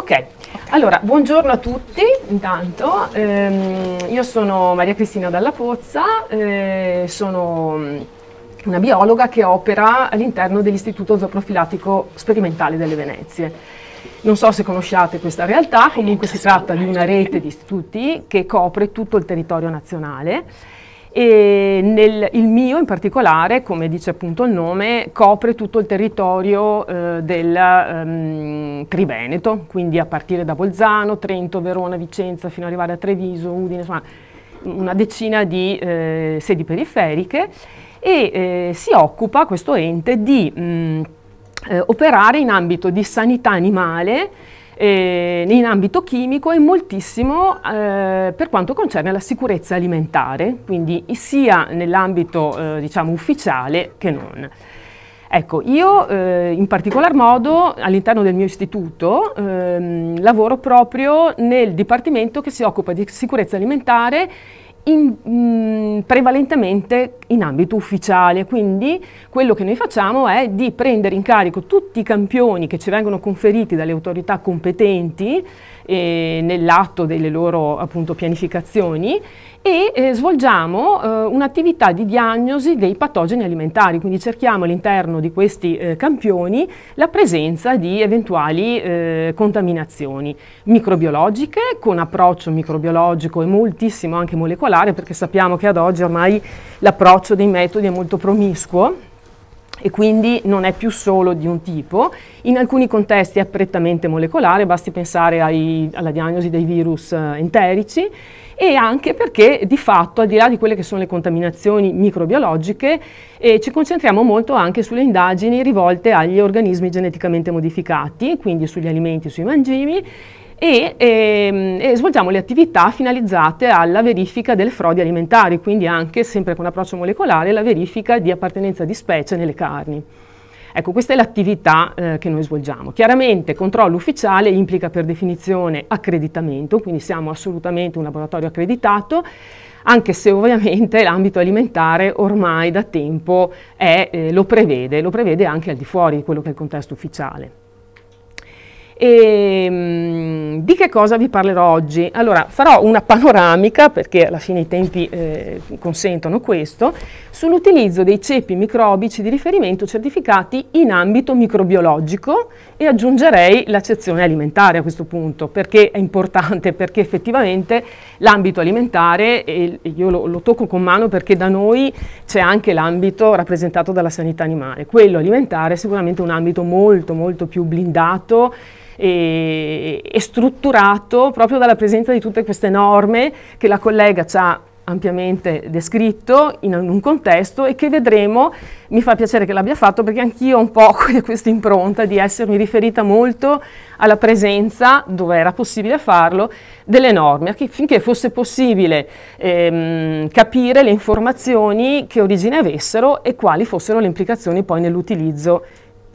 Ok, allora buongiorno a tutti intanto, ehm, io sono Maria Cristina Dalla Pozza, eh, sono mm, una biologa che opera all'interno dell'Istituto Zooprofilattico Sperimentale delle Venezie. Non so se conosciate questa realtà, comunque si tratta di una rete di istituti che copre tutto il territorio nazionale e nel, il mio in particolare, come dice appunto il nome, copre tutto il territorio eh, del ehm, Triveneto, quindi a partire da Bolzano, Trento, Verona, Vicenza, fino ad arrivare a Treviso, Udine, insomma una decina di eh, sedi periferiche e eh, si occupa questo ente di mh, mm, eh, operare in ambito di sanità animale eh, in ambito chimico e moltissimo eh, per quanto concerne la sicurezza alimentare, quindi sia nell'ambito eh, diciamo, ufficiale che non. Ecco, io eh, in particolar modo all'interno del mio istituto ehm, lavoro proprio nel dipartimento che si occupa di sicurezza alimentare in, mh, mm, prevalentemente in ambito ufficiale, quindi quello che noi facciamo è di prendere in carico tutti i campioni che ci vengono conferiti dalle autorità competenti eh, nell'atto delle loro appunto, pianificazioni e eh, svolgiamo eh, un'attività di diagnosi dei patogeni alimentari, quindi cerchiamo all'interno di questi eh, campioni la presenza di eventuali eh, contaminazioni microbiologiche con approccio microbiologico e moltissimo anche molecolare perché sappiamo che ad oggi ormai l'approccio dei metodi è molto promiscuo e quindi non è più solo di un tipo. In alcuni contesti è prettamente molecolare, basti pensare ai, alla diagnosi dei virus eh, enterici e anche perché di fatto al di là di quelle che sono le contaminazioni microbiologiche eh, ci concentriamo molto anche sulle indagini rivolte agli organismi geneticamente modificati, quindi sugli alimenti, sui mangimi e, e, ehm, e, svolgiamo le attività finalizzate alla verifica delle frodi alimentari, quindi anche, sempre con approccio molecolare, la verifica di appartenenza di specie nelle carni. Ecco, questa è l'attività eh, che noi svolgiamo. Chiaramente controllo ufficiale implica per definizione accreditamento, quindi siamo assolutamente un laboratorio accreditato, anche se ovviamente l'ambito alimentare ormai da tempo è, eh, lo, prevede, lo prevede anche al di fuori di quello che è il contesto ufficiale. E, ehm, di che cosa vi parlerò oggi? Allora, farò una panoramica, perché alla fine i tempi eh, consentono questo, sull'utilizzo dei ceppi microbici di riferimento certificati in ambito microbiologico e aggiungerei l'accezione alimentare a questo punto, perché è importante, perché effettivamente l'ambito alimentare, e io lo, lo tocco con mano perché da noi c'è anche l'ambito rappresentato dalla sanità animale, quello alimentare è sicuramente un ambito molto molto più blindato, e, e strutturato proprio dalla presenza di tutte queste norme che la collega ci ha ampiamente descritto in un contesto e che vedremo, mi fa piacere che l'abbia fatto perché anch'io ho un po' questa impronta di essermi riferita molto alla presenza, dove era possibile farlo, delle norme, finché fosse possibile ehm, capire le informazioni che origine avessero e quali fossero le implicazioni poi nell'utilizzo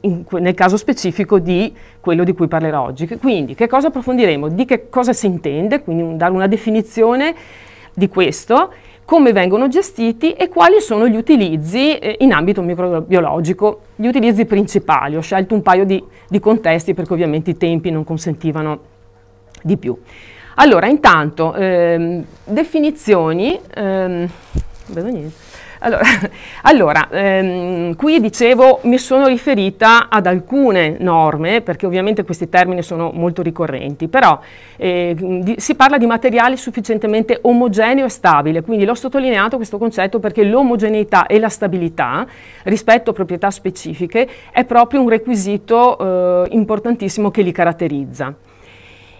in, nel caso specifico di quello di cui parlerò oggi. Quindi che cosa approfondiremo? Di che cosa si intende, quindi dare una definizione di questo, come vengono gestiti e quali sono gli utilizzi eh, in ambito microbiologico, gli utilizzi principali. Ho scelto un paio di, di contesti perché ovviamente i tempi non consentivano di più. Allora, intanto, ehm, definizioni, ehm, non vedo niente, allora, allora ehm, qui dicevo mi sono riferita ad alcune norme, perché ovviamente questi termini sono molto ricorrenti, però eh, di, si parla di materiale sufficientemente omogeneo e stabile, quindi l'ho sottolineato questo concetto perché l'omogeneità e la stabilità rispetto a proprietà specifiche è proprio un requisito eh, importantissimo che li caratterizza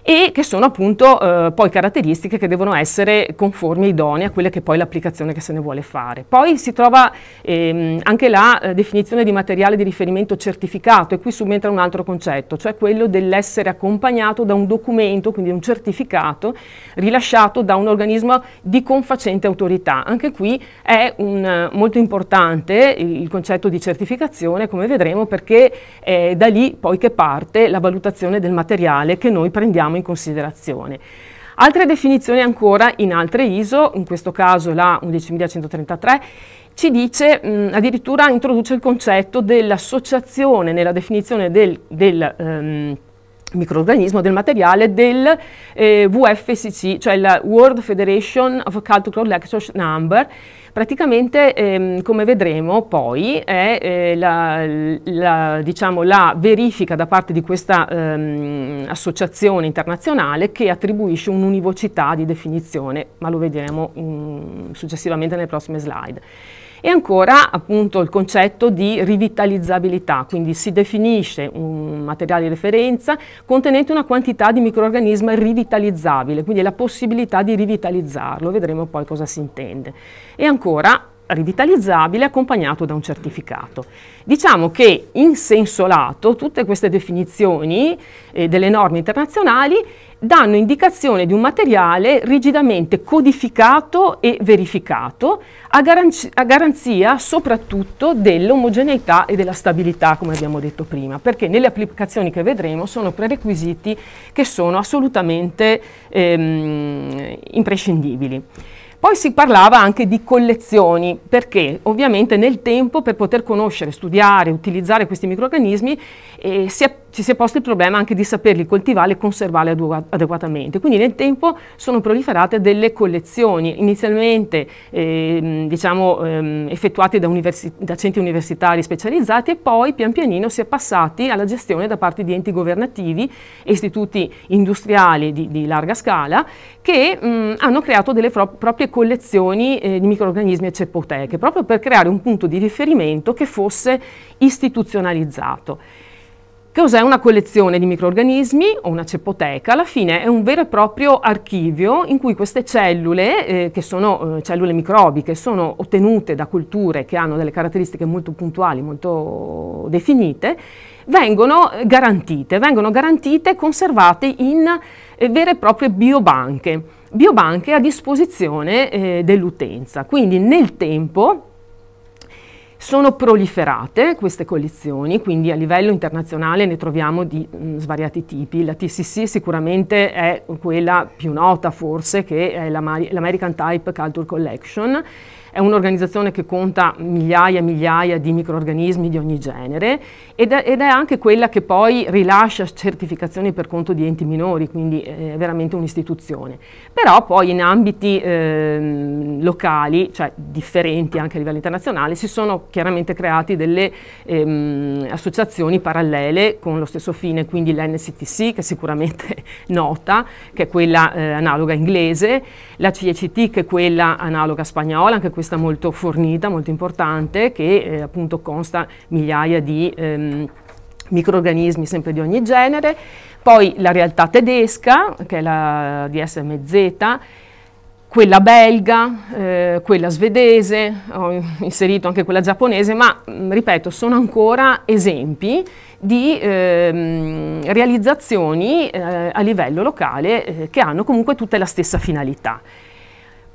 e che sono appunto eh, poi caratteristiche che devono essere conformi e idonee a quelle che poi l'applicazione che se ne vuole fare. Poi si trova ehm, anche la eh, definizione di materiale di riferimento certificato e qui subentra un altro concetto, cioè quello dell'essere accompagnato da un documento, quindi un certificato rilasciato da un organismo di confacente autorità. Anche qui è un, eh, molto importante il, il concetto di certificazione, come vedremo, perché è da lì poi che parte la valutazione del materiale che noi prendiamo prendiamo in considerazione. Altre definizioni ancora in altre ISO, in questo caso la 11133, ci dice, mh, addirittura introduce il concetto dell'associazione nella definizione del, del um, microorganismo, del materiale, del eh, VFCC, cioè la World Federation of Cultural Lectures Number, Praticamente, ehm, come vedremo poi, è eh, la, la, diciamo, la, verifica da parte di questa ehm, associazione internazionale che attribuisce un'univocità di definizione, ma lo vedremo mh, mm, successivamente nelle prossime slide. E ancora appunto il concetto di rivitalizzabilità, quindi si definisce un materiale di referenza contenente una quantità di microorganismo rivitalizzabile, quindi la possibilità di rivitalizzarlo, vedremo poi cosa si intende. E ancora rivitalizzabile accompagnato da un certificato. Diciamo che in senso lato tutte queste definizioni eh, delle norme internazionali danno indicazione di un materiale rigidamente codificato e verificato a, garanzia, a garanzia soprattutto dell'omogeneità e della stabilità come abbiamo detto prima perché nelle applicazioni che vedremo sono prerequisiti che sono assolutamente ehm, imprescindibili. Poi si parlava anche di collezioni, perché ovviamente nel tempo per poter conoscere, studiare, utilizzare questi microrganismi eh, si è ci si è posto il problema anche di saperli coltivare e conservarli adeguat adeguatamente. Quindi nel tempo sono proliferate delle collezioni, inizialmente ehm, diciamo, ehm, effettuate da, universi da centri universitari specializzati e poi pian pianino si è passati alla gestione da parte di enti governativi e istituti industriali di, di larga scala che mh, hanno creato delle proprie collezioni eh, di microorganismi e ceppoteche, proprio per creare un punto di riferimento che fosse istituzionalizzato. Cos'è una collezione di microorganismi o una cepoteca? Alla fine è un vero e proprio archivio in cui queste cellule, eh, che sono eh, cellule microbiche, sono ottenute da culture che hanno delle caratteristiche molto puntuali, molto definite, vengono garantite, vengono garantite e conservate in eh, vere e proprie biobanche, biobanche a disposizione eh, dell'utenza. Quindi nel tempo sono proliferate queste collezioni, quindi a livello internazionale ne troviamo di mh, mm, svariati tipi. La TCC sicuramente è quella più nota forse, che è l'American Type Culture Collection, è un'organizzazione che conta migliaia e migliaia di microorganismi di ogni genere ed è, ed è, anche quella che poi rilascia certificazioni per conto di enti minori, quindi eh, è veramente un'istituzione. Però poi in ambiti eh, locali, cioè differenti anche a livello internazionale, si sono chiaramente creati delle ehm, associazioni parallele con lo stesso fine, quindi l'NCTC che è sicuramente nota, che è quella eh, analoga inglese, la CECT che è quella analoga spagnola, anche questa lista molto fornita, molto importante, che eh, appunto consta migliaia di ehm, microorganismi sempre di ogni genere, poi la realtà tedesca, che è la DSMZ, quella belga, eh, quella svedese, ho inserito anche quella giapponese, ma ripeto, sono ancora esempi di eh, realizzazioni eh, a livello locale eh, che hanno comunque tutte la stessa finalità.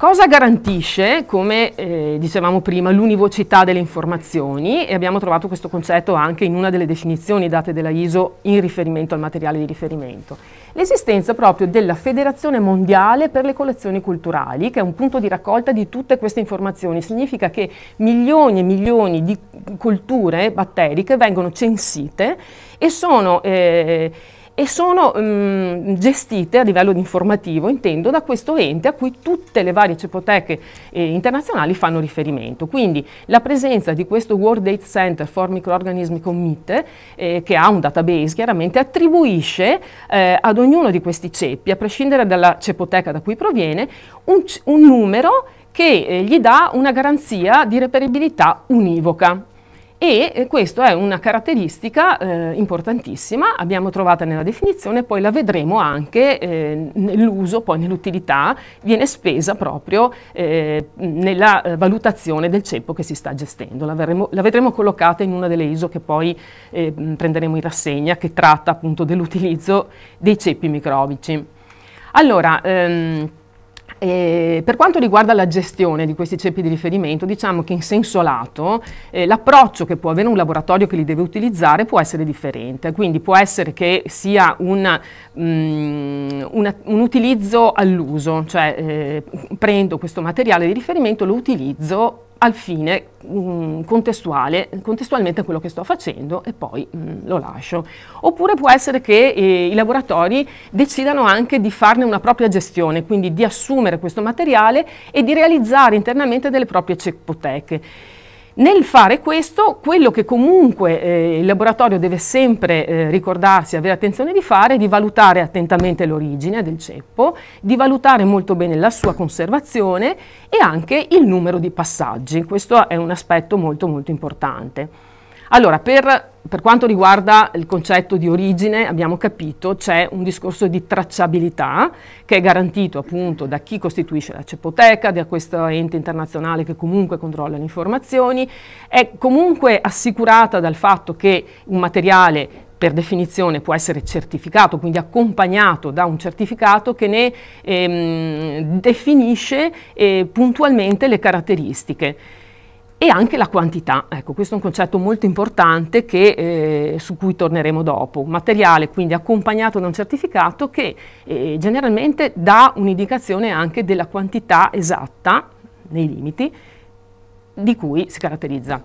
Cosa garantisce, come eh, dicevamo prima, l'univocità delle informazioni e abbiamo trovato questo concetto anche in una delle definizioni date dalla ISO in riferimento al materiale di riferimento. L'esistenza proprio della Federazione Mondiale per le Collezioni Culturali, che è un punto di raccolta di tutte queste informazioni, significa che milioni e milioni di culture batteriche vengono censite e sono... Eh, e sono mh, mm, gestite a livello informativo, intendo, da questo ente a cui tutte le varie cepoteche eh, internazionali fanno riferimento. Quindi la presenza di questo World Data Center for Microorganism Committee, eh, che ha un database chiaramente, attribuisce eh, ad ognuno di questi ceppi, a prescindere dalla cepoteca da cui proviene, un, un numero che eh, gli dà una garanzia di reperibilità univoca e eh, questa è una caratteristica eh, importantissima, abbiamo trovata nella definizione, poi la vedremo anche eh, nell'uso, poi nell'utilità, viene spesa proprio eh, nella eh, valutazione del ceppo che si sta gestendo, la, verremo, la, vedremo collocata in una delle ISO che poi prenderemo in rassegna, che tratta appunto dell'utilizzo dei ceppi microbici. Allora, ehm, e eh, per quanto riguarda la gestione di questi ceppi di riferimento, diciamo che in senso lato eh, l'approccio che può avere un laboratorio che li deve utilizzare può essere differente, quindi può essere che sia una, mh, mm, una, un utilizzo all'uso, cioè eh, prendo questo materiale di riferimento, lo utilizzo al fine mh, mm, contestuale, contestualmente a quello che sto facendo e poi mh, mm, lo lascio. Oppure può essere che eh, i laboratori decidano anche di farne una propria gestione, quindi di assumere questo materiale e di realizzare internamente delle proprie ceppoteche. Nel fare questo, quello che comunque eh, il laboratorio deve sempre eh, ricordarsi, avere attenzione di fare, è di valutare attentamente l'origine del ceppo, di valutare molto bene la sua conservazione e anche il numero di passaggi. Questo è un aspetto molto molto importante. Allora, per, per quanto riguarda il concetto di origine, abbiamo capito, c'è un discorso di tracciabilità che è garantito appunto da chi costituisce la cepoteca, da questo ente internazionale che comunque controlla le informazioni, è comunque assicurata dal fatto che un materiale per definizione può essere certificato, quindi accompagnato da un certificato che ne ehm, definisce eh, puntualmente le caratteristiche e anche la quantità. Ecco, questo è un concetto molto importante che, eh, su cui torneremo dopo. Materiale quindi accompagnato da un certificato che eh, generalmente dà un'indicazione anche della quantità esatta, nei limiti, di cui si caratterizza.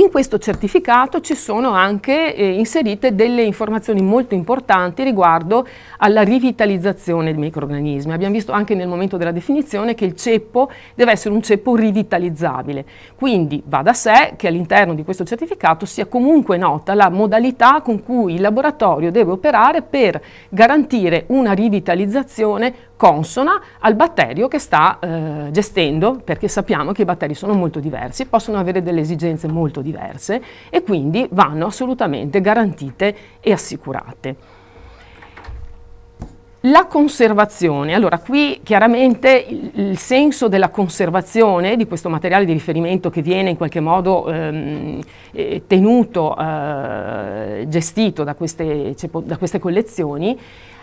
In questo certificato ci sono anche eh, inserite delle informazioni molto importanti riguardo alla rivitalizzazione dei microorganismi. Abbiamo visto anche nel momento della definizione che il ceppo deve essere un ceppo rivitalizzabile. Quindi va da sé che all'interno di questo certificato sia comunque nota la modalità con cui il laboratorio deve operare per garantire una rivitalizzazione consona al batterio che sta eh, gestendo, perché sappiamo che i batteri sono molto diversi, possono avere delle esigenze molto diverse e quindi vanno assolutamente garantite e assicurate. La conservazione, allora qui chiaramente il, il, senso della conservazione di questo materiale di riferimento che viene in qualche modo ehm, eh, tenuto, eh, gestito da queste, da queste collezioni,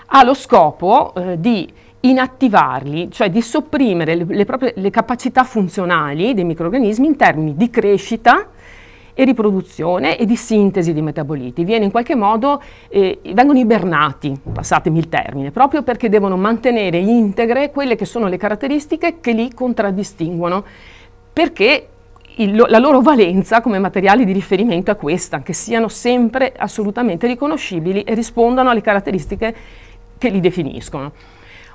ha lo scopo eh, di inattivarli, cioè di sopprimere le, le, proprie, le capacità funzionali dei microrganismi in termini di crescita e riproduzione e di sintesi di metaboliti. Viene in qualche modo, eh, vengono ibernati, passatemi il termine, proprio perché devono mantenere integre quelle che sono le caratteristiche che li contraddistinguono, perché il, la loro valenza come materiali di riferimento è questa, che siano sempre assolutamente riconoscibili e rispondano alle caratteristiche che li definiscono.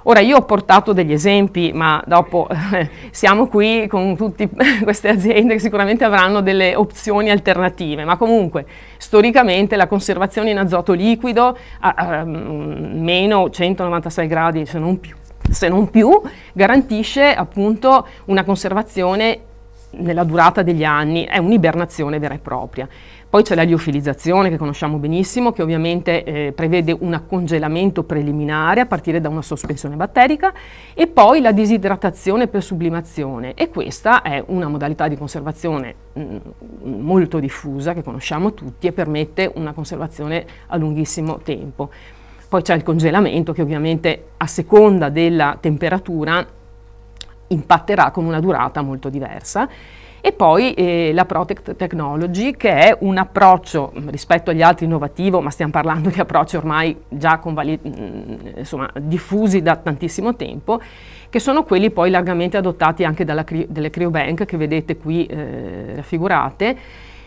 Ora io ho portato degli esempi, ma dopo eh, siamo qui con tutte queste aziende che sicuramente avranno delle opzioni alternative, ma comunque storicamente la conservazione in azoto liquido a, a, a meno 196 gradi se non più, se non più garantisce appunto una conservazione nella durata degli anni, è un'ibernazione vera e propria. Poi c'è la liofilizzazione che conosciamo benissimo, che ovviamente eh, prevede un accongelamento preliminare a partire da una sospensione batterica e poi la disidratazione per sublimazione e questa è una modalità di conservazione mh, mm, molto diffusa che conosciamo tutti e permette una conservazione a lunghissimo tempo. Poi c'è il congelamento che ovviamente a seconda della temperatura impatterà con una durata molto diversa. E poi eh, la Protect Technology, che è un approccio mm, rispetto agli altri innovativo, ma stiamo parlando di approcci ormai già mm, insomma, diffusi da tantissimo tempo, che sono quelli poi largamente adottati anche cri dalle Cryobank che vedete qui eh, raffigurate,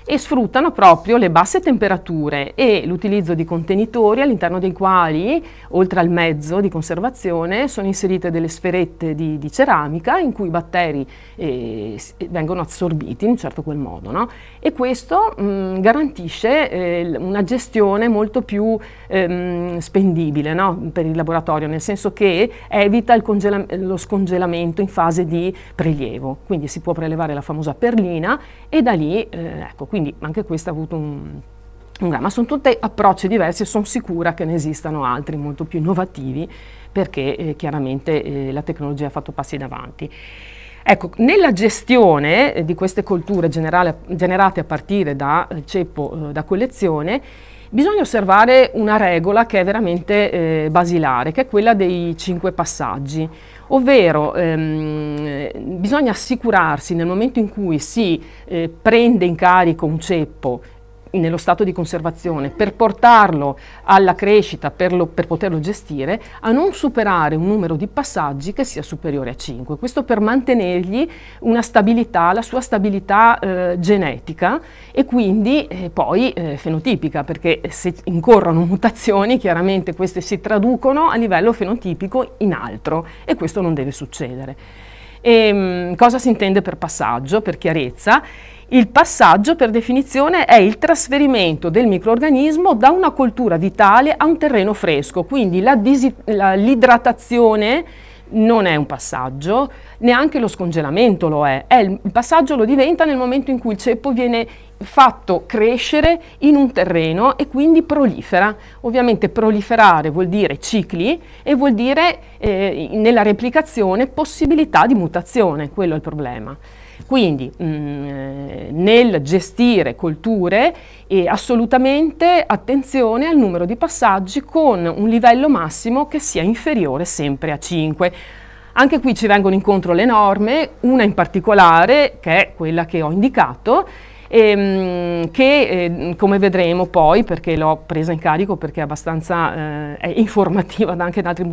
e sfruttano proprio le basse temperature e l'utilizzo di contenitori all'interno dei quali, oltre al mezzo di conservazione, sono inserite delle sferette di, di ceramica in cui i batteri eh, eh vengono assorbiti in un certo quel modo. No? E questo mh, mm, garantisce eh, una gestione molto più ehm, spendibile no? per il laboratorio, nel senso che evita congela lo scongelamento in fase di prelievo. Quindi si può prelevare la famosa perlina e da lì eh, ecco, quindi anche questo ha avuto un, un gran, ma sono tutti approcci diversi e sono sicura che ne esistano altri molto più innovativi perché eh, chiaramente eh, la tecnologia ha fatto passi avanti. Ecco, nella gestione eh, di queste colture generale, generate a partire da eh, ceppo eh, da collezione, bisogna osservare una regola che è veramente eh, basilare, che è quella dei cinque passaggi, ovvero ehm, bisogna assicurarsi nel momento in cui si eh, prende in carico un ceppo nello stato di conservazione per portarlo alla crescita, per, lo, per, poterlo gestire, a non superare un numero di passaggi che sia superiore a 5. Questo per mantenergli una stabilità, la sua stabilità eh, genetica e quindi eh, poi eh, fenotipica, perché se incorrono mutazioni chiaramente queste si traducono a livello fenotipico in altro e questo non deve succedere. E, ehm, mh, cosa si intende per passaggio, per chiarezza? Il passaggio, per definizione, è il trasferimento del microorganismo da una coltura vitale a un terreno fresco, quindi l'idratazione non è un passaggio, neanche lo scongelamento lo è. è. il passaggio lo diventa nel momento in cui il ceppo viene fatto crescere in un terreno e quindi prolifera. Ovviamente proliferare vuol dire cicli e vuol dire eh, nella replicazione possibilità di mutazione, quello è il problema. Quindi mh, mm, nel gestire colture e assolutamente attenzione al numero di passaggi con un livello massimo che sia inferiore sempre a 5. Anche qui ci vengono incontro le norme, una in particolare che è quella che ho indicato ehm, che eh, come vedremo poi, perché l'ho presa in carico perché è abbastanza eh, è informativa anche da altri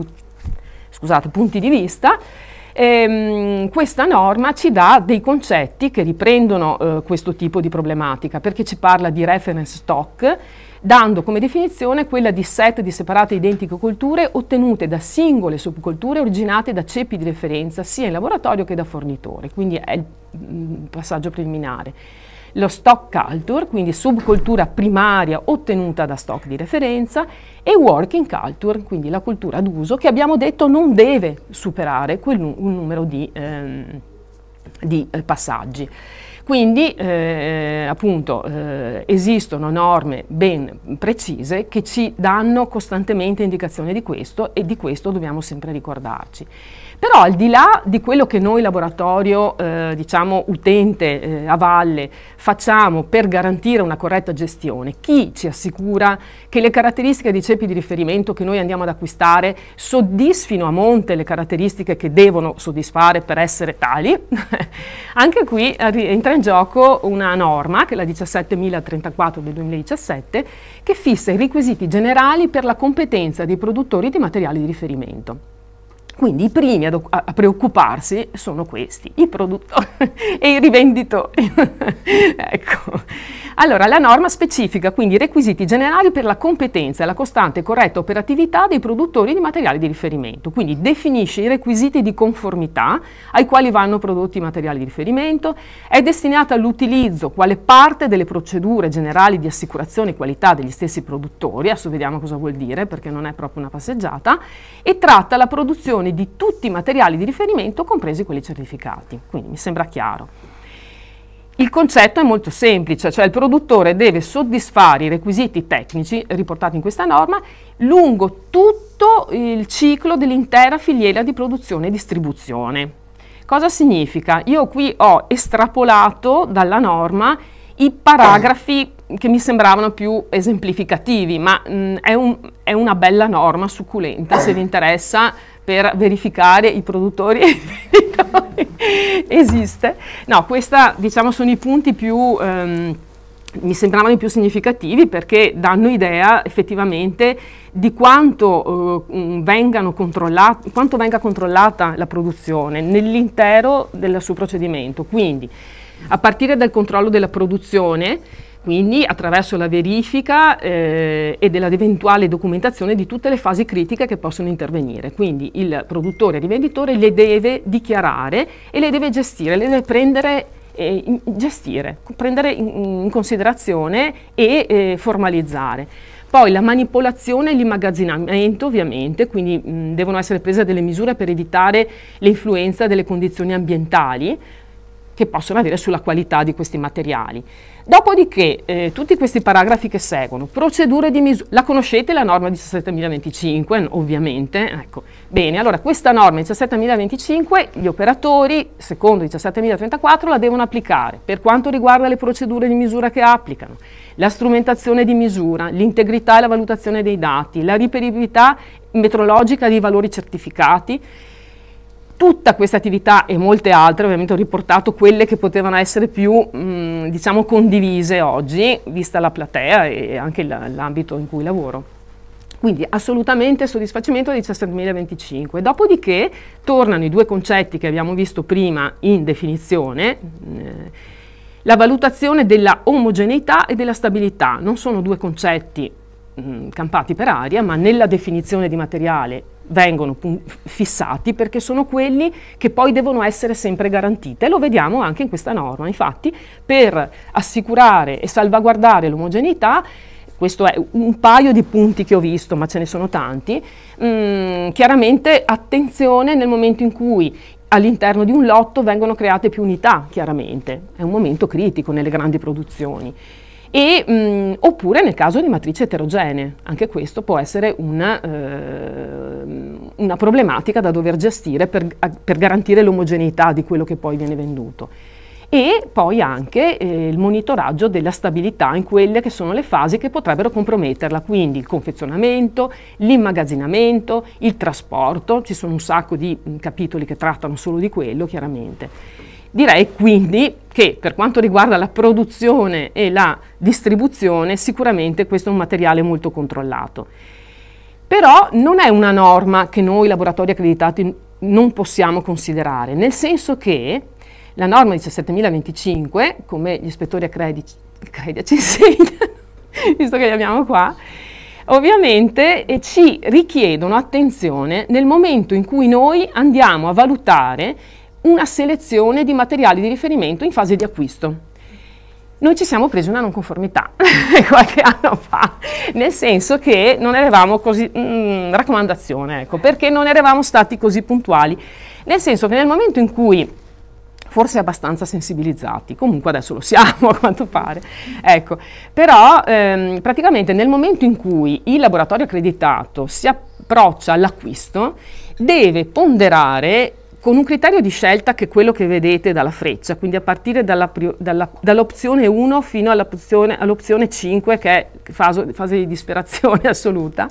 scusate, punti di vista, ehm, questa norma ci dà dei concetti che riprendono eh, questo tipo di problematica, perché ci parla di reference stock, dando come definizione quella di set di separate identiche colture ottenute da singole subculture originate da ceppi di referenza sia in laboratorio che da fornitore, quindi è il mm, passaggio preliminare lo stock culture, quindi subcultura primaria ottenuta da stock di referenza, e working culture, quindi la cultura d'uso, che abbiamo detto non deve superare quel, un numero di, ehm, di eh, passaggi. Quindi eh, appunto eh, esistono norme ben precise che ci danno costantemente indicazione di questo e di questo dobbiamo sempre ricordarci. Però al di là di quello che noi laboratorio, eh, diciamo utente eh, a valle, facciamo per garantire una corretta gestione, chi ci assicura che le caratteristiche dei ceppi di riferimento che noi andiamo ad acquistare soddisfino a monte le caratteristiche che devono soddisfare per essere tali? Anche qui entra in gioco una norma, che è la 17.034 del 2017, che fissa i requisiti generali per la competenza dei produttori di materiali di riferimento. Quindi i primi a, a preoccuparsi sono questi, i produttori e i rivenditori. ecco. Allora, la norma specifica quindi i requisiti generali per la competenza e la costante e corretta operatività dei produttori di materiali di riferimento, quindi definisce i requisiti di conformità ai quali vanno prodotti i materiali di riferimento, è destinata all'utilizzo quale parte delle procedure generali di assicurazione e qualità degli stessi produttori, adesso vediamo cosa vuol dire perché non è proprio una passeggiata, e tratta la produzione indicazione di tutti i materiali di riferimento, compresi quelli certificati. Quindi mi sembra chiaro. Il concetto è molto semplice, cioè il produttore deve soddisfare i requisiti tecnici riportati in questa norma lungo tutto il ciclo dell'intera filiera di produzione e distribuzione. Cosa significa? Io qui ho estrapolato dalla norma i paragrafi che mi sembravano più esemplificativi, ma mh, mm, è, un, è, una bella norma succulenta, se vi interessa per verificare i produttori e i esiste. No, questi diciamo sono i punti più... Ehm, mi sembravano i più significativi perché danno idea effettivamente di quanto, eh, quanto venga controllata la produzione nell'intero del suo procedimento. Quindi a partire dal controllo della produzione quindi attraverso la verifica eh, e dell'eventuale documentazione di tutte le fasi critiche che possono intervenire. Quindi il produttore e rivenditore le deve dichiarare e le deve gestire, le deve prendere eh, gestire, prendere in, in considerazione e eh, formalizzare. Poi la manipolazione e l'immagazzinamento ovviamente, quindi mh, devono essere prese delle misure per evitare l'influenza delle condizioni ambientali che possono avere sulla qualità di questi materiali. Dopodiché, eh, tutti questi paragrafi che seguono, procedure di misura, la conoscete la norma 17.025, ovviamente, ecco. Bene, allora questa norma 17.025, gli operatori, secondo 17.034, la devono applicare per quanto riguarda le procedure di misura che applicano, la strumentazione di misura, l'integrità e la valutazione dei dati, la riperibilità metrologica dei valori certificati, tutta questa attività e molte altre, ovviamente ho riportato quelle che potevano essere più mh, mm, diciamo condivise oggi, vista la platea e anche l'ambito in cui lavoro. Quindi assolutamente soddisfacimento del 17.025. Dopodiché tornano i due concetti che abbiamo visto prima in definizione, eh, la valutazione della omogeneità e della stabilità. Non sono due concetti mh, mm, campati per aria, ma nella definizione di materiale vengono fissati perché sono quelli che poi devono essere sempre garantiti. E lo vediamo anche in questa norma. Infatti, per assicurare e salvaguardare l'omogeneità, questo è un paio di punti che ho visto, ma ce ne sono tanti, mm, chiaramente attenzione nel momento in cui all'interno di un lotto vengono create più unità, chiaramente, è un momento critico nelle grandi produzioni. E, mh, mm, oppure nel caso di matrici eterogenee, anche questo può essere una, eh, una problematica da dover gestire per, per garantire l'omogeneità di quello che poi viene venduto e poi anche eh, il monitoraggio della stabilità in quelle che sono le fasi che potrebbero comprometterla, quindi il confezionamento, l'immagazzinamento, il trasporto, ci sono un sacco di mh, mm, capitoli che trattano solo di quello chiaramente. Direi quindi che per quanto riguarda la produzione e la distribuzione sicuramente questo è un materiale molto controllato. Però non è una norma che noi laboratori accreditati non possiamo considerare, nel senso che la norma 17025, come gli ispettori accrediti, ci insegnano, visto che li abbiamo qua, ovviamente eh, ci richiedono attenzione nel momento in cui noi andiamo a valutare una selezione di materiali di riferimento in fase di acquisto. Noi ci siamo presi una non conformità qualche anno fa, nel senso che non eravamo così, mh, mm, raccomandazione, ecco, perché non eravamo stati così puntuali, nel senso che nel momento in cui forse abbastanza sensibilizzati, comunque adesso lo siamo a quanto pare. Ecco, però ehm, praticamente nel momento in cui il laboratorio accreditato si approccia all'acquisto, deve ponderare con un criterio di scelta che è quello che vedete dalla freccia, quindi a partire dall'opzione 1 fino all'opzione all 5 che è fase, fase di disperazione assoluta,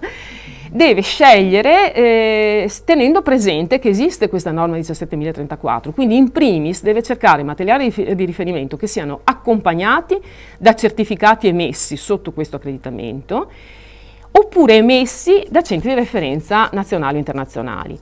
deve scegliere eh, tenendo presente che esiste questa norma 17034, quindi in primis deve cercare materiali di riferimento che siano accompagnati da certificati emessi sotto questo accreditamento oppure emessi da centri di referenza nazionali o internazionali.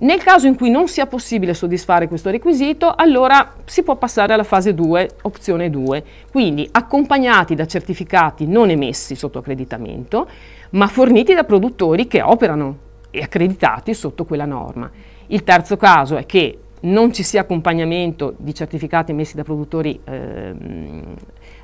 Nel caso in cui non sia possibile soddisfare questo requisito, allora si può passare alla fase 2, opzione 2, quindi accompagnati da certificati non emessi sotto accreditamento, ma forniti da produttori che operano e accreditati sotto quella norma. Il terzo caso è che non ci sia accompagnamento di certificati emessi da produttori eh,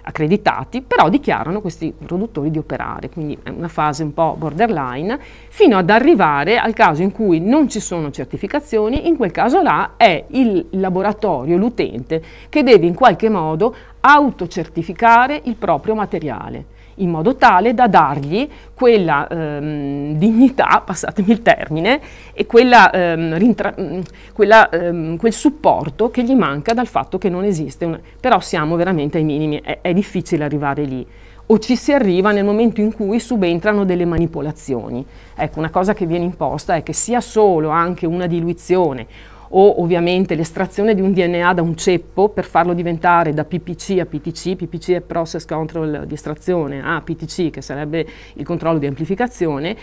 accreditati, però dichiarano questi produttori di operare, quindi è una fase un po' borderline, fino ad arrivare al caso in cui non ci sono certificazioni, in quel caso là è il laboratorio, l'utente, che deve in qualche modo autocertificare il proprio materiale in modo tale da dargli quella ehm, dignità, passatemi il termine, e quella, ehm, mm, quella, ehm, quel supporto che gli manca dal fatto che non esiste. Un... Però siamo veramente ai minimi, è, è difficile arrivare lì o ci si arriva nel momento in cui subentrano delle manipolazioni. Ecco, una cosa che viene imposta è che sia solo anche una diluizione o ovviamente l'estrazione di un DNA da un ceppo per farlo diventare da PPC a PTC, PPC è Process Control di estrazione, a PTC che sarebbe il controllo di amplificazione,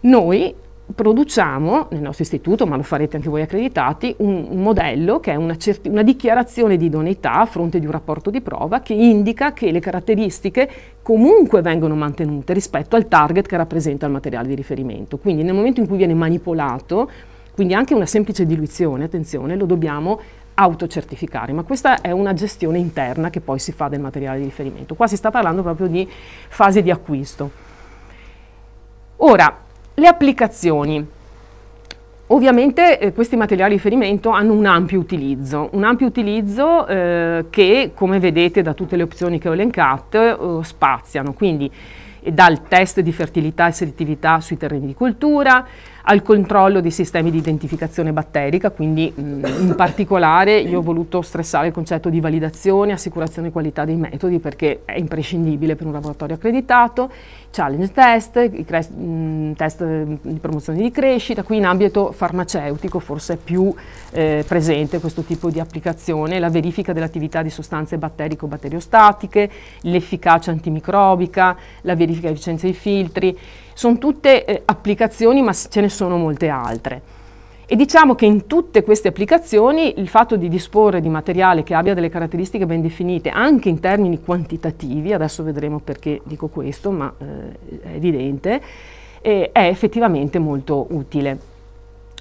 noi produciamo nel nostro istituto, ma lo farete anche voi accreditati, un, un modello che è una, una, dichiarazione di idoneità a fronte di un rapporto di prova che indica che le caratteristiche comunque vengono mantenute rispetto al target che rappresenta il materiale di riferimento. Quindi nel momento in cui viene manipolato quindi anche una semplice diluizione, attenzione, lo dobbiamo autocertificare, ma questa è una gestione interna che poi si fa del materiale di riferimento. Qua si sta parlando proprio di fase di acquisto. Ora, le applicazioni. Ovviamente eh, questi materiali di riferimento hanno un ampio utilizzo, un ampio utilizzo eh, che come vedete da tutte le opzioni che ho elencato eh, spaziano, quindi eh, dal test di fertilità e selettività sui terreni di coltura, al controllo dei sistemi di identificazione batterica, quindi mm, in particolare io ho voluto stressare il concetto di validazione, assicurazione e qualità dei metodi perché è imprescindibile per un laboratorio accreditato, challenge test, mm, test di promozione di crescita, qui in ambito farmaceutico forse è più eh, presente questo tipo di applicazione, la verifica dell'attività di sostanze batterico-batteriostatiche, l'efficacia antimicrobica, la verifica di efficienza dei filtri, sono tutte eh, applicazioni, ma ce ne sono molte altre. E diciamo che in tutte queste applicazioni il fatto di disporre di materiale che abbia delle caratteristiche ben definite, anche in termini quantitativi, adesso vedremo perché dico questo, ma eh, è evidente, eh, è effettivamente molto utile.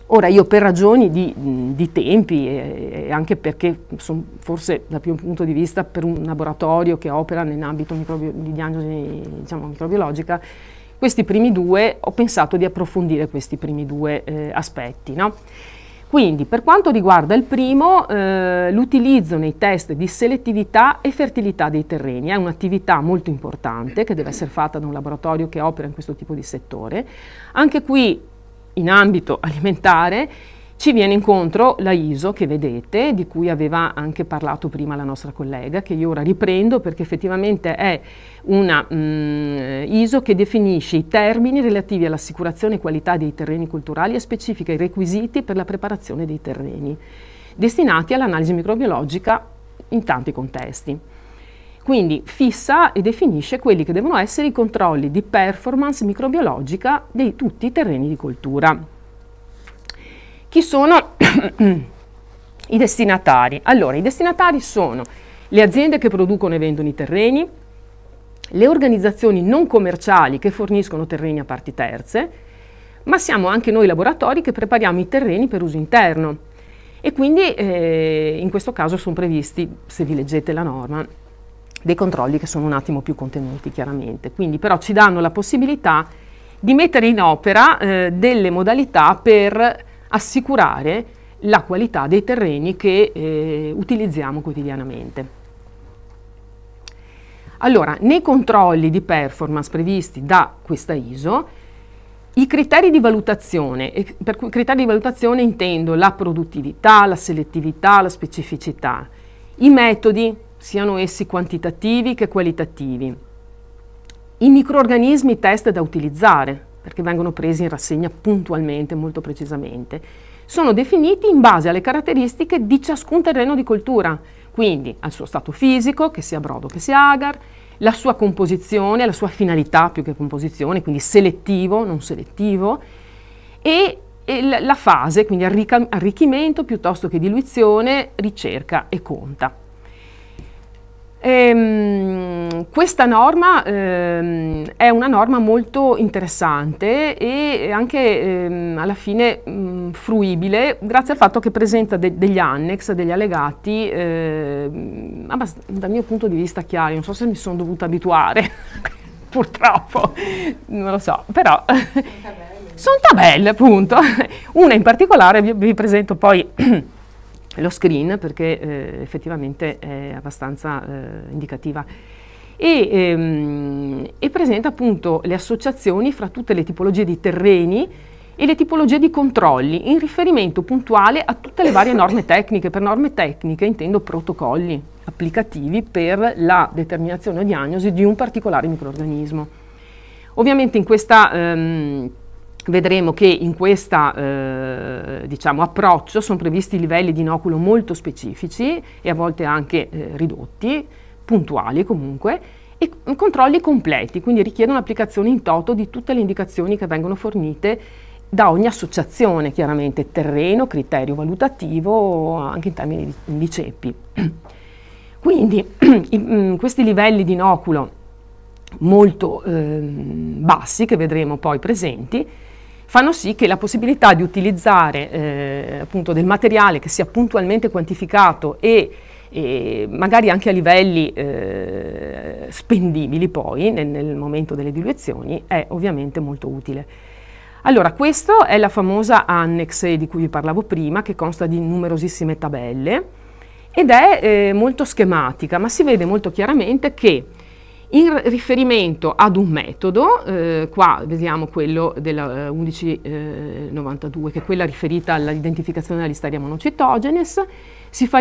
Ora io per ragioni di, di tempi e, e, anche perché sono forse dal mio punto di vista per un laboratorio che opera nell'ambito di diagnosi diciamo, microbiologica questi primi due, ho pensato di approfondire questi primi due eh, aspetti. No? Quindi, per quanto riguarda il primo, eh, l'utilizzo nei test di selettività e fertilità dei terreni è un'attività molto importante che deve essere fatta da un laboratorio che opera in questo tipo di settore. Anche qui, in ambito alimentare, ci viene incontro la ISO che vedete, di cui aveva anche parlato prima la nostra collega, che io ora riprendo perché effettivamente è una mh, mm, ISO che definisce i termini relativi all'assicurazione e qualità dei terreni culturali e specifica i requisiti per la preparazione dei terreni, destinati all'analisi microbiologica in tanti contesti. Quindi fissa e definisce quelli che devono essere i controlli di performance microbiologica di tutti i terreni di coltura. Chi sono i destinatari? Allora, i destinatari sono le aziende che producono e vendono i terreni, le organizzazioni non commerciali che forniscono terreni a parti terze, ma siamo anche noi laboratori che prepariamo i terreni per uso interno. E quindi eh, in questo caso sono previsti, se vi leggete la norma, dei controlli che sono un attimo più contenuti chiaramente. Quindi però ci danno la possibilità di mettere in opera eh, delle modalità per assicurare la qualità dei terreni che eh, utilizziamo quotidianamente. Allora, nei controlli di performance previsti da questa ISO, i criteri di valutazione, e per criteri di valutazione intendo la produttività, la selettività, la specificità, i metodi, siano essi quantitativi che qualitativi, i microorganismi test da utilizzare, perché vengono presi in rassegna puntualmente, molto precisamente, sono definiti in base alle caratteristiche di ciascun terreno di coltura, quindi al suo stato fisico, che sia brodo che sia agar, la sua composizione, la sua finalità più che composizione, quindi selettivo, non selettivo, e, e la fase, quindi arricchimento piuttosto che diluizione, ricerca e conta. Ehm, questa norma ehm, è una norma molto interessante e anche ehm, alla fine mh, mm, fruibile grazie al fatto che presenta de degli annex, degli allegati eh, dal mio punto di vista chiari, non so se mi sono dovuta abituare purtroppo, non lo so, però sono tabelle appunto, una in particolare vi, vi presento poi lo screen perché eh, effettivamente è abbastanza eh, indicativa. E, ehm, e presenta appunto le associazioni fra tutte le tipologie di terreni e le tipologie di controlli in riferimento puntuale a tutte le varie norme tecniche. Per norme tecniche intendo protocolli applicativi per la determinazione o diagnosi di un particolare microorganismo. Ovviamente in questa ehm, vedremo che in questo eh, diciamo, approccio sono previsti livelli di inoculo molto specifici e a volte anche eh, ridotti, puntuali comunque, e mm, controlli completi, quindi richiedono l'applicazione in toto di tutte le indicazioni che vengono fornite da ogni associazione, chiaramente terreno, criterio valutativo, anche in termini di, di ceppi. Quindi i, mm, questi livelli di inoculo molto eh, bassi, che vedremo poi presenti, fanno sì che la possibilità di utilizzare eh, appunto del materiale che sia puntualmente quantificato e, e magari anche a livelli eh, spendibili poi nel, nel momento delle diluizioni è ovviamente molto utile. Allora, questa è la famosa annex di cui vi parlavo prima, che consta di numerosissime tabelle ed è eh, molto schematica, ma si vede molto chiaramente che in riferimento ad un metodo, eh, qua vediamo quello della 1192, eh, eh, che è quella riferita all'identificazione della listeria monocitogenes, si fa,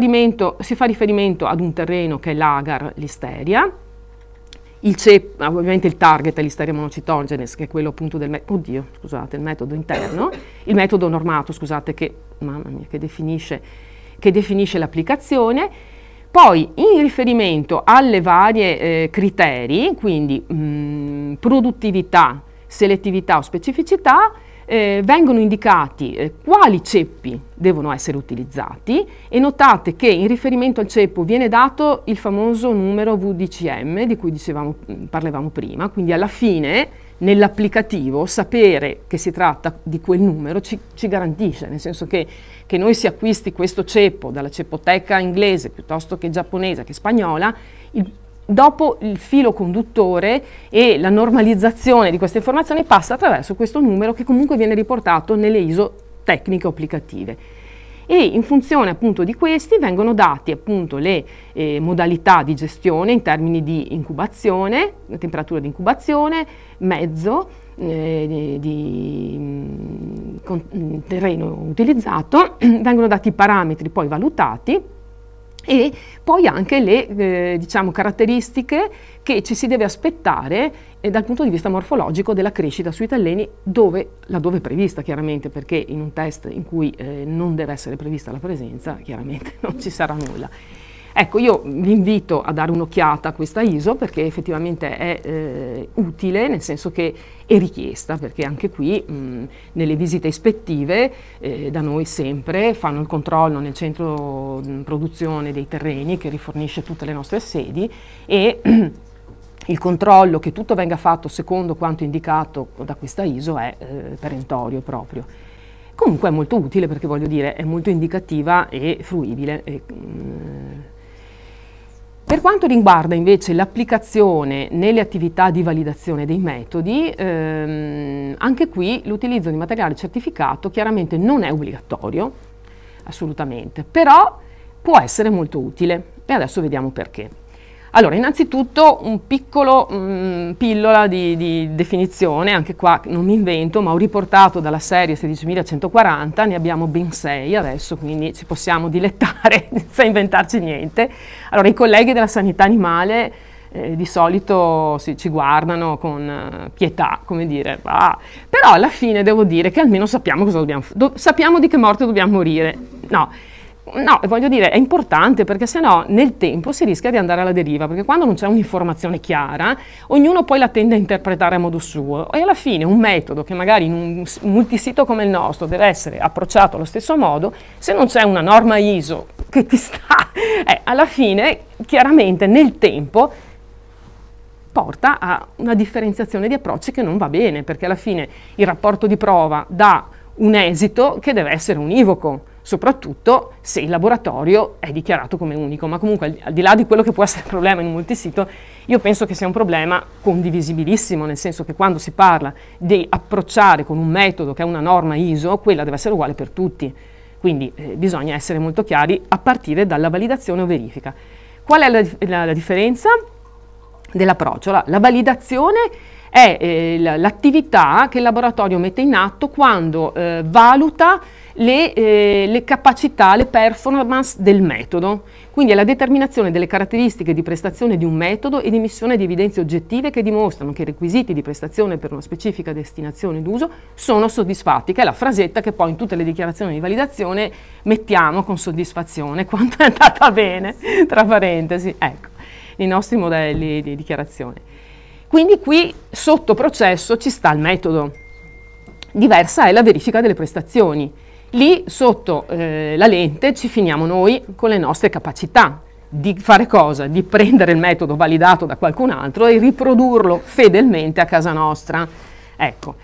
si fa riferimento ad un terreno che è l'agar listeria, il CEP, ah, ovviamente il target è l'isteria monocitogenes, che è quello appunto del, oddio, scusate, il metodo interno, il metodo normato, scusate, che, mia, che definisce, che definisce l'applicazione, poi in riferimento alle varie eh, criteri, quindi mh, mm, produttività, selettività o specificità, eh, vengono indicati eh, quali ceppi devono essere utilizzati e notate che in riferimento al ceppo viene dato il famoso numero VDCM di cui dicevamo, mm, parlavamo prima, quindi alla fine nell'applicativo sapere che si tratta di quel numero ci, ci garantisce, nel senso che, che, noi si acquisti questo ceppo dalla cepoteca inglese piuttosto che giapponese che spagnola, il, dopo il filo conduttore e la normalizzazione di queste informazioni passa attraverso questo numero che comunque viene riportato nelle ISO tecniche applicative e in funzione appunto di questi vengono dati appunto le eh, modalità di gestione in termini di incubazione, temperatura di incubazione, mezzo, eh, di, mm, con, mm, terreno utilizzato, vengono dati i parametri poi valutati e poi anche le eh, diciamo, caratteristiche che ci si deve aspettare eh, dal punto di vista morfologico della crescita sui talleni, dove, laddove è prevista chiaramente, perché in un test in cui eh, non deve essere prevista la presenza, chiaramente non ci sarà nulla. Ecco, io vi invito a dare un'occhiata a questa ISO perché effettivamente è eh, utile, nel senso che è richiesta, perché anche qui mh, nelle visite ispettive eh, da noi sempre fanno il controllo nel centro mh, produzione dei terreni che rifornisce tutte le nostre sedi e il controllo che tutto venga fatto secondo quanto indicato da questa ISO è eh, perentorio proprio. Comunque è molto utile perché voglio dire è molto indicativa e fruibile. E, mh, per quanto riguarda invece l'applicazione nelle attività di validazione dei metodi, ehm, anche qui l'utilizzo di materiale certificato chiaramente non è obbligatorio, assolutamente, però può essere molto utile e adesso vediamo perché. Allora, innanzitutto un piccolo mh, mm, pillola di, di, definizione, anche qua non mi invento, ma ho riportato dalla serie 16.140, ne abbiamo ben 6 adesso, quindi ci possiamo dilettare senza inventarci niente. Allora, i colleghi della sanità animale eh, di solito sì, ci guardano con eh, pietà, come dire, ah, però alla fine devo dire che almeno sappiamo, cosa dobbiamo, do, sappiamo di che morte dobbiamo morire. No. No, voglio dire, è importante perché sennò nel tempo si rischia di andare alla deriva, perché quando non c'è un'informazione chiara, ognuno poi la tende a interpretare a modo suo e alla fine un metodo che magari in un multisito come il nostro deve essere approcciato allo stesso modo, se non c'è una norma ISO che ti sta, eh, alla fine chiaramente nel tempo porta a una differenziazione di approcci che non va bene, perché alla fine il rapporto di prova dà un esito che deve essere univoco soprattutto se il laboratorio è dichiarato come unico, ma comunque al di là di quello che può essere il problema in un multisito, io penso che sia un problema condivisibilissimo, nel senso che quando si parla di approcciare con un metodo che è una norma ISO, quella deve essere uguale per tutti, quindi eh, bisogna essere molto chiari a partire dalla validazione o verifica. Qual è la, la, la differenza dell'approccio? La, la validazione è eh, l'attività che il laboratorio mette in atto quando eh, valuta le, eh, le, capacità, le performance del metodo. Quindi è la determinazione delle caratteristiche di prestazione di un metodo e di missione di evidenze oggettive che dimostrano che i requisiti di prestazione per una specifica destinazione d'uso sono soddisfatti, che è la frasetta che poi in tutte le dichiarazioni di validazione mettiamo con soddisfazione quanto è andata bene, tra parentesi, ecco, i nostri modelli di dichiarazione. Quindi qui sotto processo ci sta il metodo. Diversa è la verifica delle prestazioni. Lì sotto eh, la lente ci finiamo noi con le nostre capacità di fare cosa? Di prendere il metodo validato da qualcun altro e riprodurlo fedelmente a casa nostra. Ecco.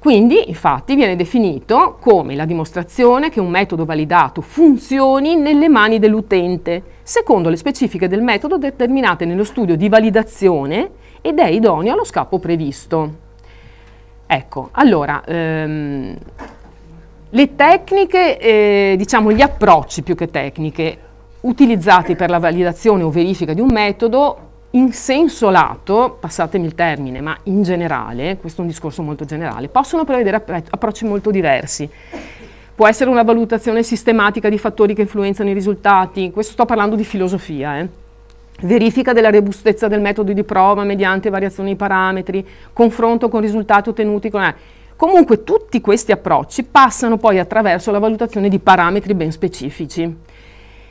Quindi, infatti, viene definito come la dimostrazione che un metodo validato funzioni nelle mani dell'utente, secondo le specifiche del metodo determinate nello studio di validazione ed è idoneo allo scappo previsto. Ecco, allora, ehm, le tecniche, eh, diciamo gli approcci più che tecniche, utilizzati per la validazione o verifica di un metodo in senso lato, passatemi il termine, ma in generale, questo è un discorso molto generale, possono prevedere approcci molto diversi. Può essere una valutazione sistematica di fattori che influenzano i risultati, questo sto parlando di filosofia, eh verifica della robustezza del metodo di prova mediante variazioni di parametri, confronto con risultati ottenuti con... Comunque tutti questi approcci passano poi attraverso la valutazione di parametri ben specifici.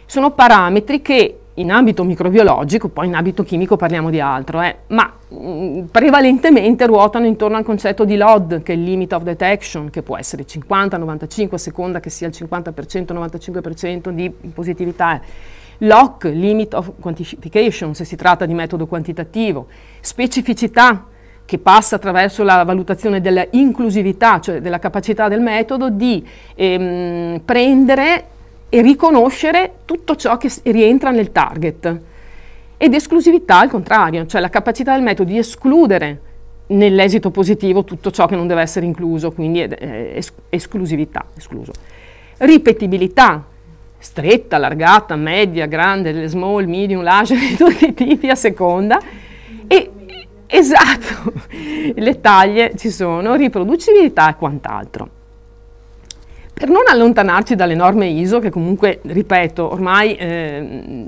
Sono parametri che in ambito microbiologico, poi in ambito chimico parliamo di altro, eh, ma mh, mm, prevalentemente ruotano intorno al concetto di LOD, che è il limit of detection, che può essere 50, 95, a seconda che sia il 50%, 95% di positività. Eh lock, limit of quantification se si tratta di metodo quantitativo, specificità che passa attraverso la valutazione della inclusività, cioè della capacità del metodo di ehm, prendere e riconoscere tutto ciò che rientra nel target. Ed esclusività al contrario, cioè la capacità del metodo di escludere nell'esito positivo tutto ciò che non deve essere incluso, quindi eh, es esclusività, escluso. Ripetibilità, stretta, allargata, media, grande, small, medium, large, di tutti i tipi a seconda. E, esatto, le taglie ci sono, riproducibilità e quant'altro. Per non allontanarci dalle norme ISO, che comunque, ripeto, ormai... Eh,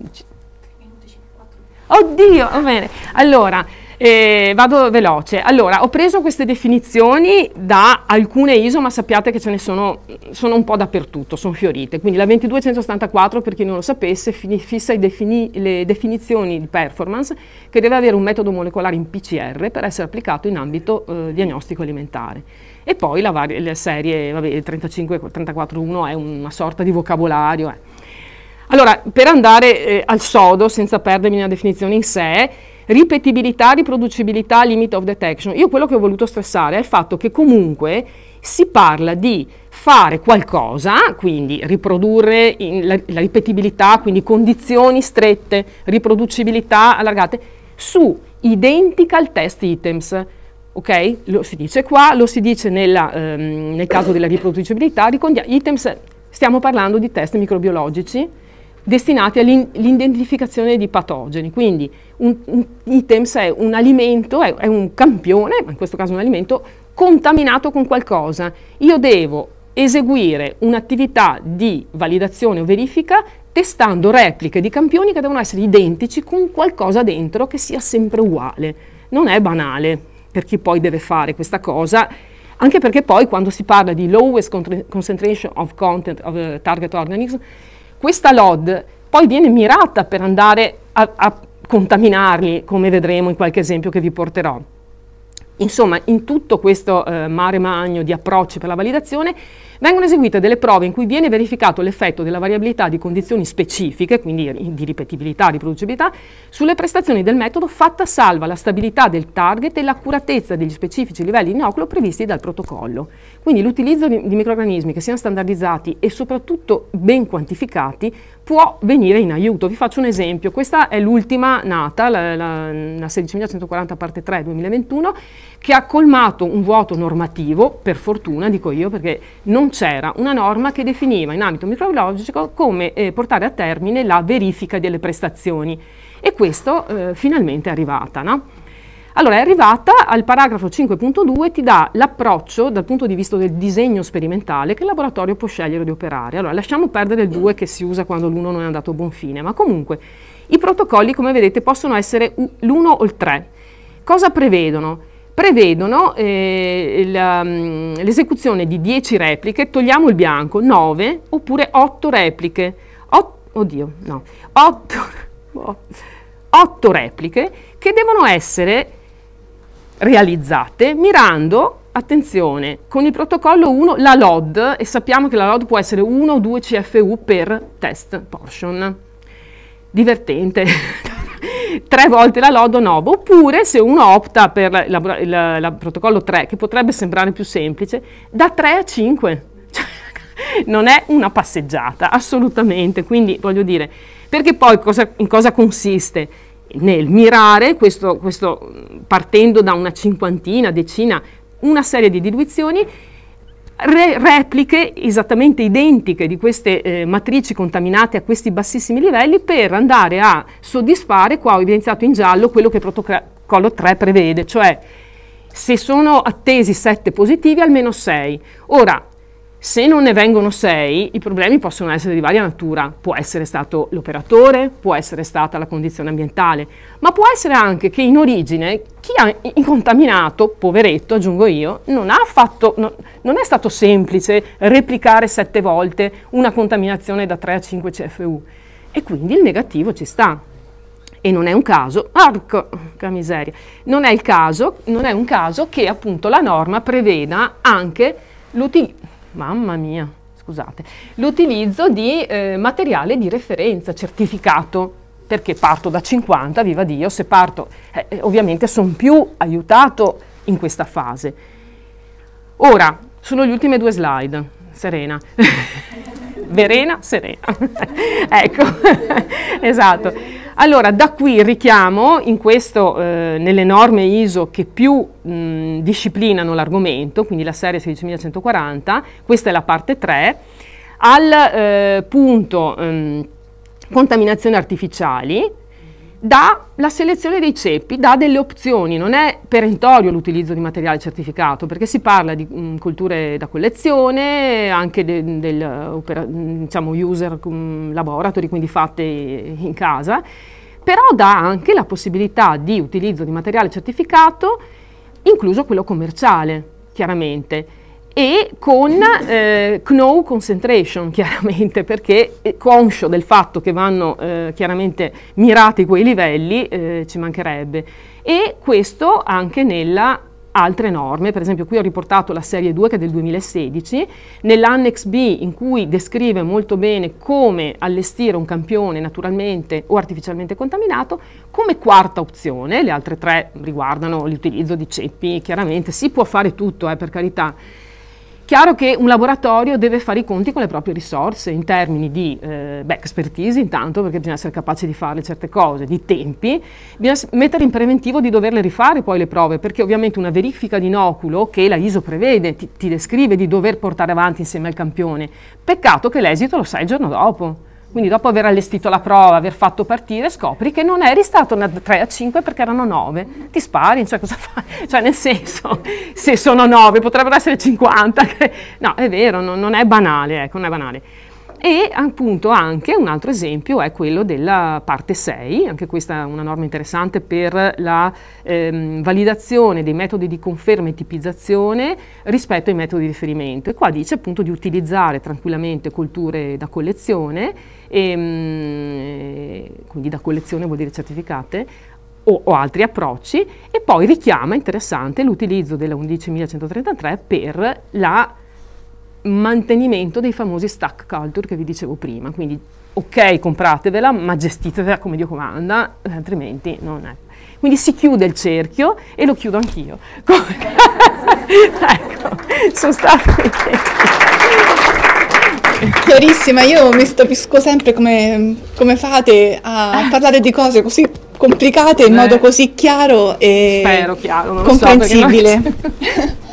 Oddio, va bene. Allora, eh, vado veloce. Allora, ho preso queste definizioni da alcune ISO, ma sappiate che ce ne sono, sono un po' dappertutto, sono fiorite. Quindi la 2274, per chi non lo sapesse, fissa defini le definizioni di performance che deve avere un metodo molecolare in PCR per essere applicato in ambito eh, diagnostico alimentare. E poi la, varie, la serie 35341 è una sorta di vocabolario. Eh. Allora, per andare eh, al sodo, senza perdermi una definizione in sé, ripetibilità, riproducibilità, limit of detection. Io quello che ho voluto stressare è il fatto che comunque si parla di fare qualcosa, quindi riprodurre la, la ripetibilità, quindi condizioni strette, riproducibilità allargate, su identical test items. Ok? Lo si dice qua, lo si dice nella, ehm, nel caso della riproducibilità, items, stiamo parlando di test microbiologici destinati all'identificazione di patogeni, quindi un, un items è un alimento, è, è un campione, ma in questo caso un alimento, contaminato con qualcosa. Io devo eseguire un'attività di validazione o verifica testando repliche di campioni che devono essere identici con qualcosa dentro che sia sempre uguale. Non è banale per chi poi deve fare questa cosa, anche perché poi quando si parla di lowest concentration of content of uh, target organism, questa LOD poi viene mirata per andare a, a contaminarli, come vedremo in qualche esempio che vi porterò. Insomma, in tutto questo eh, mare magno di approcci per la validazione vengono eseguite delle prove in cui viene verificato l'effetto della variabilità di condizioni specifiche, quindi di ripetibilità, riproducibilità, sulle prestazioni del metodo fatta salva la stabilità del target e l'accuratezza degli specifici livelli di inoculo previsti dal protocollo. Quindi l'utilizzo di, di microorganismi che siano standardizzati e soprattutto ben quantificati può venire in aiuto. Vi faccio un esempio, questa è l'ultima nata, la, la, la 16.140 parte 3 2021, che ha colmato un vuoto normativo, per fortuna dico io, perché non c'era una norma che definiva in ambito microbiologico come eh, portare a termine la verifica delle prestazioni. E questo eh, finalmente è arrivata. No? Allora è arrivata al paragrafo 5.2 ti dà l'approccio dal punto di vista del disegno sperimentale che il laboratorio può scegliere di operare. Allora lasciamo perdere il 2 che si usa quando l'1 non è andato a buon fine, ma comunque i protocolli come vedete possono essere l'1 o il 3. Cosa prevedono? prevedono eh, um, l'esecuzione di 10 repliche, togliamo il bianco, 9 oppure 8 repliche. Ot oddio, no, 8 repliche che devono essere realizzate mirando, attenzione, con il protocollo 1 la LOD e sappiamo che la LOD può essere 1 o 2 CFU per test portion. Divertente. tre volte la LOD o NOB, oppure se uno opta per il protocollo 3, che potrebbe sembrare più semplice, da 3 a 5. Cioè, non è una passeggiata, assolutamente. Quindi voglio dire, perché poi cosa, in cosa consiste? nel mirare, questo, questo partendo da una cinquantina, decina, una serie di diluizioni, re repliche esattamente identiche di queste eh, matrici contaminate a questi bassissimi livelli per andare a soddisfare, qua ho evidenziato in giallo, quello che il protocollo 3 prevede, cioè se sono attesi 7 positivi almeno 6. Ora, se non ne vengono sei, i problemi possono essere di varia natura. Può essere stato l'operatore, può essere stata la condizione ambientale, ma può essere anche che in origine chi ha incontaminato, poveretto, aggiungo io, non, fatto, no, non è stato semplice replicare sette volte una contaminazione da 3 a 5 CFU. E quindi il negativo ci sta. E non è un caso, porca miseria, non è, caso, non è un caso che appunto la norma preveda anche l'utilizzo mamma mia, scusate, l'utilizzo di eh, materiale di referenza certificato perché parto da 50, viva Dio, se parto, eh, eh ovviamente sono più aiutato in questa fase. Ora, sono le ultime due slide, Serena. Verena, Serena. ecco, esatto. Allora, da qui richiamo in questo, eh, nelle norme ISO che più mh, disciplinano l'argomento, quindi la serie 16140, questa è la parte 3, al eh, punto mh, ehm, contaminazioni artificiali, dà la selezione dei ceppi, dà delle opzioni, non è perentorio l'utilizzo di materiale certificato, perché si parla di mh, mm, culture da collezione, anche de, del opera, mm, diciamo, user mm, laboratory, quindi fatte in casa, però dà anche la possibilità di utilizzo di materiale certificato, incluso quello commerciale, chiaramente e con eh, CNOW concentration chiaramente perché eh, conscio del fatto che vanno eh, chiaramente mirati quei livelli eh, ci mancherebbe e questo anche nella altre norme, per esempio qui ho riportato la serie 2 che è del 2016, nell'annex B in cui descrive molto bene come allestire un campione naturalmente o artificialmente contaminato, come quarta opzione, le altre tre riguardano l'utilizzo di ceppi, chiaramente si può fare tutto eh, per carità, Chiaro che un laboratorio deve fare i conti con le proprie risorse in termini di eh, beh, expertise intanto perché bisogna essere capaci di fare certe cose, di tempi, bisogna mettere in preventivo di doverle rifare poi le prove perché ovviamente una verifica di inoculo che la ISO prevede, ti, ti descrive di dover portare avanti insieme al campione, peccato che l'esito lo sai il giorno dopo. Quindi dopo aver allestito la prova, aver fatto partire, scopri che non eri stato da 3 a 5 perché erano 9. Ti spari, cioè cosa fai? Cioè nel senso, se sono 9 potrebbero essere 50. No, è vero, non, non è banale, ecco, non è banale. E appunto anche un altro esempio è quello della parte 6, anche questa è una norma interessante per la ehm, validazione dei metodi di conferma e tipizzazione rispetto ai metodi di riferimento. E qua dice appunto di utilizzare tranquillamente colture da collezione, ehm, quindi da collezione vuol dire certificate, o, o, altri approcci e poi richiama interessante l'utilizzo della 11.133 per la mantenimento dei famosi stack culture che vi dicevo prima. Quindi, ok, compratevela, ma gestitevela come Dio comanda, eh, altrimenti non è. Quindi si chiude il cerchio e lo chiudo anch'io. ecco, sono stata. Chiarissima, io mi stupisco sempre come, come fate a parlare di cose così complicate in eh. modo così chiaro e Spero chiaro, non comprensibile. So